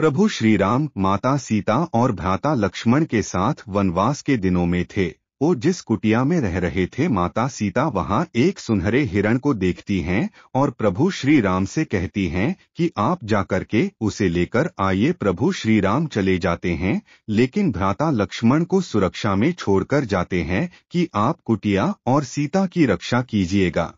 प्रभु श्री राम माता सीता और भ्राता लक्ष्मण के साथ वनवास के दिनों में थे वो जिस कुटिया में रह रहे थे माता सीता वहाँ एक सुनहरे हिरण को देखती हैं और प्रभु श्री राम से कहती हैं कि आप जाकर के उसे लेकर आइए प्रभु श्री राम चले जाते हैं लेकिन भ्राता लक्ष्मण को सुरक्षा में छोड़कर जाते हैं कि आप कुटिया और सीता की रक्षा कीजिएगा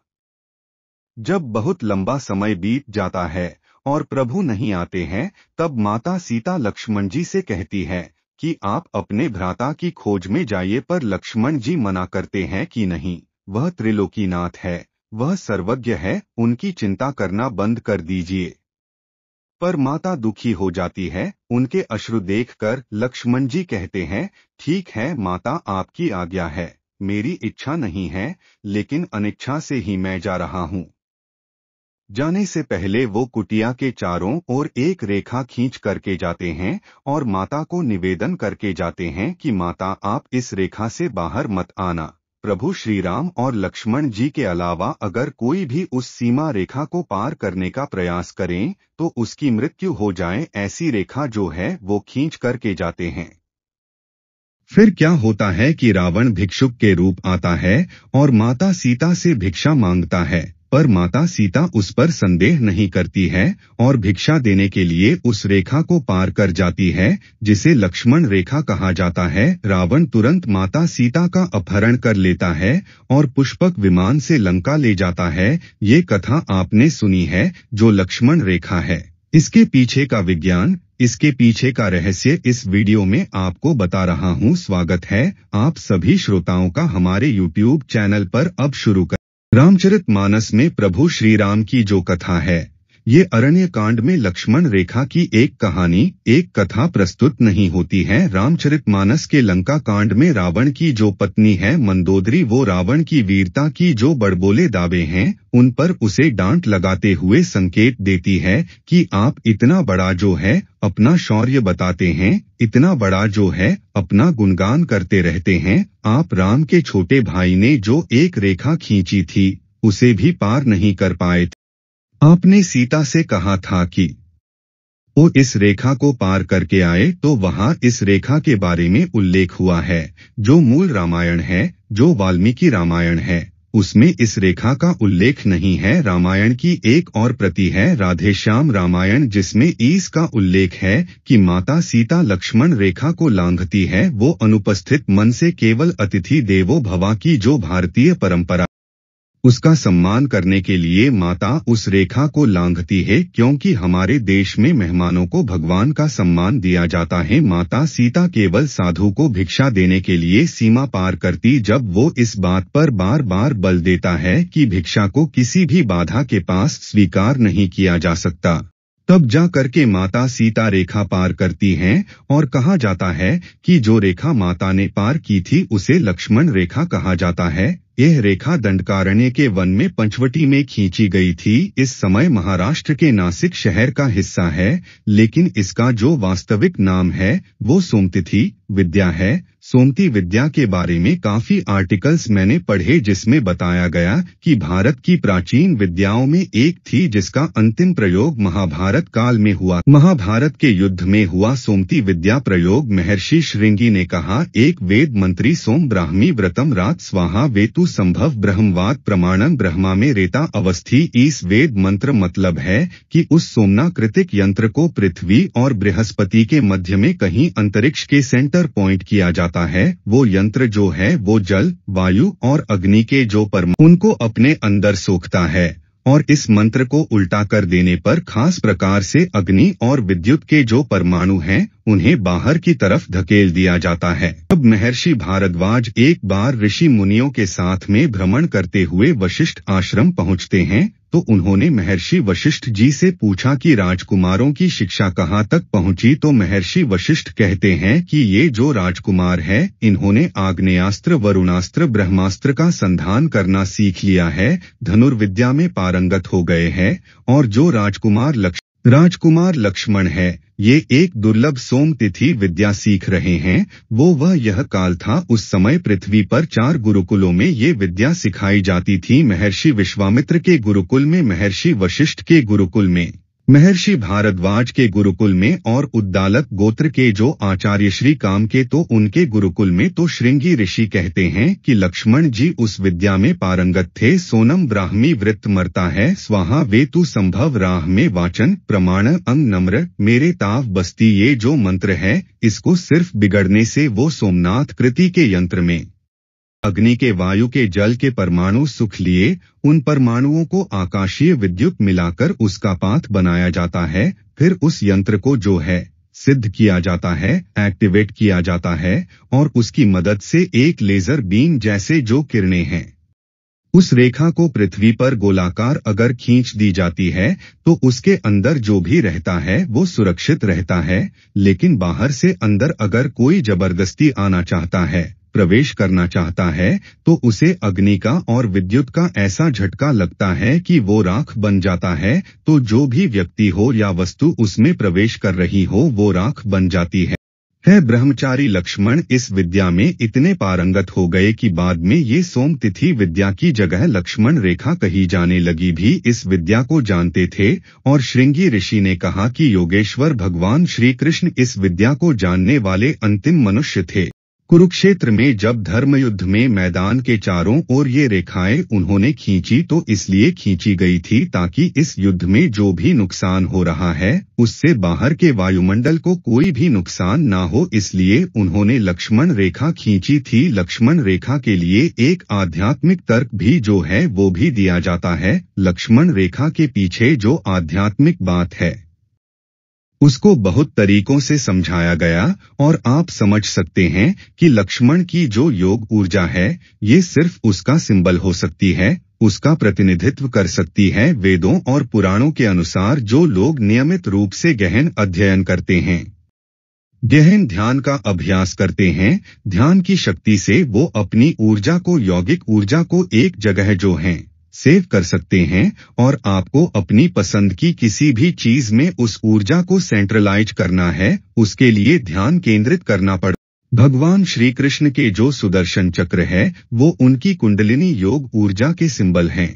जब बहुत लंबा समय बीत जाता है और प्रभु नहीं आते हैं तब माता सीता लक्ष्मण जी से कहती है कि आप अपने भ्राता की खोज में जाइए पर लक्ष्मण जी मना करते हैं कि नहीं वह त्रिलोकीनाथ है वह सर्वज्ञ है उनकी चिंता करना बंद कर दीजिए पर माता दुखी हो जाती है उनके अश्रु देखकर लक्ष्मण जी कहते हैं ठीक है माता आपकी आज्ञा है मेरी इच्छा नहीं है लेकिन अनिच्छा से ही मैं जा रहा हूँ जाने से पहले वो कुटिया के चारों ओर एक रेखा खींच करके जाते हैं और माता को निवेदन करके जाते हैं कि माता आप इस रेखा से बाहर मत आना प्रभु श्री राम और लक्ष्मण जी के अलावा अगर कोई भी उस सीमा रेखा को पार करने का प्रयास करें तो उसकी मृत्यु हो जाए ऐसी रेखा जो है वो खींच करके जाते हैं फिर क्या होता है कि रावण भिक्षुक के रूप आता है और माता सीता से भिक्षा मांगता है पर माता सीता उस पर संदेह नहीं करती है और भिक्षा देने के लिए उस रेखा को पार कर जाती है जिसे लक्ष्मण रेखा कहा जाता है रावण तुरंत माता सीता का अपहरण कर लेता है और पुष्पक विमान से लंका ले जाता है ये कथा आपने सुनी है जो लक्ष्मण रेखा है इसके पीछे का विज्ञान इसके पीछे का रहस्य इस वीडियो में आपको बता रहा हूँ स्वागत है आप सभी श्रोताओं का हमारे यूट्यूब चैनल पर अब शुरू कर रामचरित मानस में प्रभु श्रीराम की जो कथा है ये अरण्य कांड में लक्ष्मण रेखा की एक कहानी एक कथा प्रस्तुत नहीं होती है रामचरितमानस के लंका कांड में रावण की जो पत्नी है मंदोदरी वो रावण की वीरता की जो बड़बोले दावे हैं उन पर उसे डांट लगाते हुए संकेत देती है कि आप इतना बड़ा जो है अपना शौर्य बताते हैं इतना बड़ा जो है अपना गुणगान करते रहते हैं आप राम के छोटे भाई ने जो एक रेखा खींची थी उसे भी पार नहीं कर पाए आपने सीता से कहा था कि वो इस रेखा को पार करके आए तो वहां इस रेखा के बारे में उल्लेख हुआ है जो मूल रामायण है जो वाल्मीकि रामायण है उसमें इस रेखा का उल्लेख नहीं है रामायण की एक और प्रति है राधेश्याम रामायण जिसमें ईस का उल्लेख है कि माता सीता लक्ष्मण रेखा को लांघती है वो अनुपस्थित मन से केवल अतिथि देवो भवा की जो भारतीय परंपरा उसका सम्मान करने के लिए माता उस रेखा को लांघती है क्योंकि हमारे देश में मेहमानों को भगवान का सम्मान दिया जाता है माता सीता केवल साधु को भिक्षा देने के लिए सीमा पार करती जब वो इस बात पर बार बार बल देता है कि भिक्षा को किसी भी बाधा के पास स्वीकार नहीं किया जा सकता तब जा करके माता सीता रेखा पार करती हैं और कहा जाता है कि जो रेखा माता ने पार की थी उसे लक्ष्मण रेखा कहा जाता है यह रेखा दंडकारण्य के वन में पंचवटी में खींची गई थी इस समय महाराष्ट्र के नासिक शहर का हिस्सा है लेकिन इसका जो वास्तविक नाम है वो सोमतिथि विद्या है सोमती विद्या के बारे में काफी आर्टिकल्स मैंने पढ़े जिसमें बताया गया कि भारत की प्राचीन विद्याओं में एक थी जिसका अंतिम प्रयोग महाभारत काल में हुआ महाभारत के युद्ध में हुआ सोमती विद्या प्रयोग महर्षि श्रृंगी ने कहा एक वेद मंत्री सोम ब्राह्मी व्रतम रात स्वाहा वेतु संभव ब्रह्मवाद प्रमाणन ब्रह्मा में रेता अवस्थी इस वेद मंत्र मतलब है कि उस सोमना कृतिक यंत्र को पृथ्वी और बृहस्पति के मध्य में कहीं अंतरिक्ष के सेंटर प्वाइंट किया जाता जाता है वो यंत्र जो है वो जल वायु और अग्नि के जो परम उनको अपने अंदर सोखता है और इस मंत्र को उल्टा कर देने पर खास प्रकार से अग्नि और विद्युत के जो परमाणु हैं उन्हें बाहर की तरफ धकेल दिया जाता है अब महर्षि भारद्वाज एक बार ऋषि मुनियों के साथ में भ्रमण करते हुए वशिष्ठ आश्रम पहुंचते हैं तो उन्होंने महर्षि वशिष्ठ जी से पूछा कि राजकुमारों की शिक्षा कहाँ तक पहुँची तो महर्षि वशिष्ठ कहते हैं कि ये जो राजकुमार है इन्होंने आग्नेयास्त्र वरुणास्त्र ब्रह्मास्त्र का संधान करना सीख लिया है धनुर्विद्या में पारंगत हो गए हैं और जो राजकुमार लक्ष्य राजकुमार लक्ष्मण है ये एक दुर्लभ सोम तिथि विद्या सीख रहे हैं वो वह यह काल था उस समय पृथ्वी पर चार गुरुकुलों में ये विद्या सिखाई जाती थी महर्षि विश्वामित्र के गुरुकुल में महर्षि वशिष्ठ के गुरुकुल में महर्षि भारद्वाज के गुरुकुल में और उद्दालक गोत्र के जो आचार्य श्री काम के तो उनके गुरुकुल में तो श्रृंगी ऋषि कहते हैं कि लक्ष्मण जी उस विद्या में पारंगत थे सोनम ब्राह्मी वृत्त मरता है स्वाहा वे तु संभव राह में वाचन प्रमाण अंग नम्र मेरे ताव बस्ती ये जो मंत्र है इसको सिर्फ बिगड़ने से वो सोमनाथ कृति के यंत्र में अग्नि के वायु के जल के परमाणु सुख लिए उन परमाणुओं को आकाशीय विद्युत मिलाकर उसका पाथ बनाया जाता है फिर उस यंत्र को जो है सिद्ध किया जाता है एक्टिवेट किया जाता है और उसकी मदद से एक लेजर बीम जैसे जो किरणें हैं उस रेखा को पृथ्वी पर गोलाकार अगर खींच दी जाती है तो उसके अंदर जो भी रहता है वो सुरक्षित रहता है लेकिन बाहर से अंदर अगर कोई जबरदस्ती आना चाहता है प्रवेश करना चाहता है तो उसे अग्नि का और विद्युत का ऐसा झटका लगता है कि वो राख बन जाता है तो जो भी व्यक्ति हो या वस्तु उसमें प्रवेश कर रही हो वो राख बन जाती है है ब्रह्मचारी लक्ष्मण इस विद्या में इतने पारंगत हो गए कि बाद में ये सोम तिथि विद्या की जगह लक्ष्मण रेखा कही जाने लगी भी इस विद्या को जानते थे और श्रृंगी ऋषि ने कहा कि योगेश्वर भगवान श्री कृष्ण इस विद्या को जानने वाले अंतिम मनुष्य थे कुरुक्षेत्र में जब धर्मयुद्ध में मैदान के चारों ओर ये रेखाएं उन्होंने खींची तो इसलिए खींची गई थी ताकि इस युद्ध में जो भी नुकसान हो रहा है उससे बाहर के वायुमंडल को कोई भी नुकसान ना हो इसलिए उन्होंने लक्ष्मण रेखा खींची थी लक्ष्मण रेखा के लिए एक आध्यात्मिक तर्क भी जो है वो भी दिया जाता है लक्ष्मण रेखा के पीछे जो आध्यात्मिक बात है उसको बहुत तरीकों से समझाया गया और आप समझ सकते हैं कि लक्ष्मण की जो योग ऊर्जा है ये सिर्फ उसका सिंबल हो सकती है उसका प्रतिनिधित्व कर सकती है वेदों और पुराणों के अनुसार जो लोग नियमित रूप से गहन अध्ययन करते हैं गहन ध्यान का अभ्यास करते हैं ध्यान की शक्ति से वो अपनी ऊर्जा को यौगिक ऊर्जा को एक जगह जो है सेव कर सकते हैं और आपको अपनी पसंद की किसी भी चीज में उस ऊर्जा को सेंट्रलाइज करना है उसके लिए ध्यान केंद्रित करना पड़ भगवान श्री कृष्ण के जो सुदर्शन चक्र है वो उनकी कुंडलिनी योग ऊर्जा के सिंबल हैं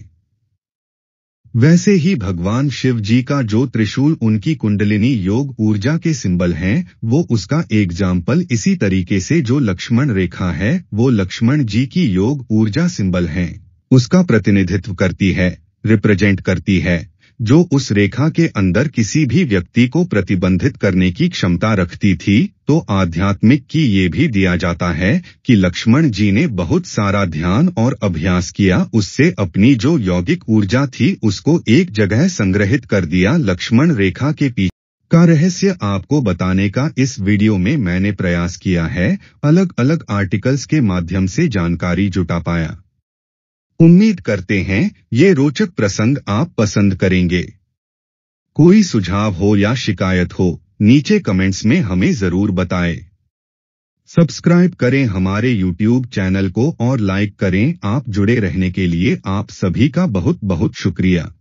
वैसे ही भगवान शिव जी का जो त्रिशूल उनकी कुंडलिनी योग ऊर्जा के सिंबल हैं वो उसका एग्जाम्पल इसी तरीके से जो लक्ष्मण रेखा है वो लक्ष्मण जी की योग ऊर्जा सिंबल हैं उसका प्रतिनिधित्व करती है रिप्रेजेंट करती है जो उस रेखा के अंदर किसी भी व्यक्ति को प्रतिबंधित करने की क्षमता रखती थी तो आध्यात्मिक की ये भी दिया जाता है कि लक्ष्मण जी ने बहुत सारा ध्यान और अभ्यास किया उससे अपनी जो यौगिक ऊर्जा थी उसको एक जगह संग्रहित कर दिया लक्ष्मण रेखा के पीछे का रहस्य आपको बताने का इस वीडियो में मैंने प्रयास किया है अलग अलग आर्टिकल्स के माध्यम से जानकारी जुटा पाया उम्मीद करते हैं ये रोचक प्रसंग आप पसंद करेंगे कोई सुझाव हो या शिकायत हो नीचे कमेंट्स में हमें जरूर बताएं। सब्सक्राइब करें हमारे यूट्यूब चैनल को और लाइक करें आप जुड़े रहने के लिए आप सभी का बहुत बहुत शुक्रिया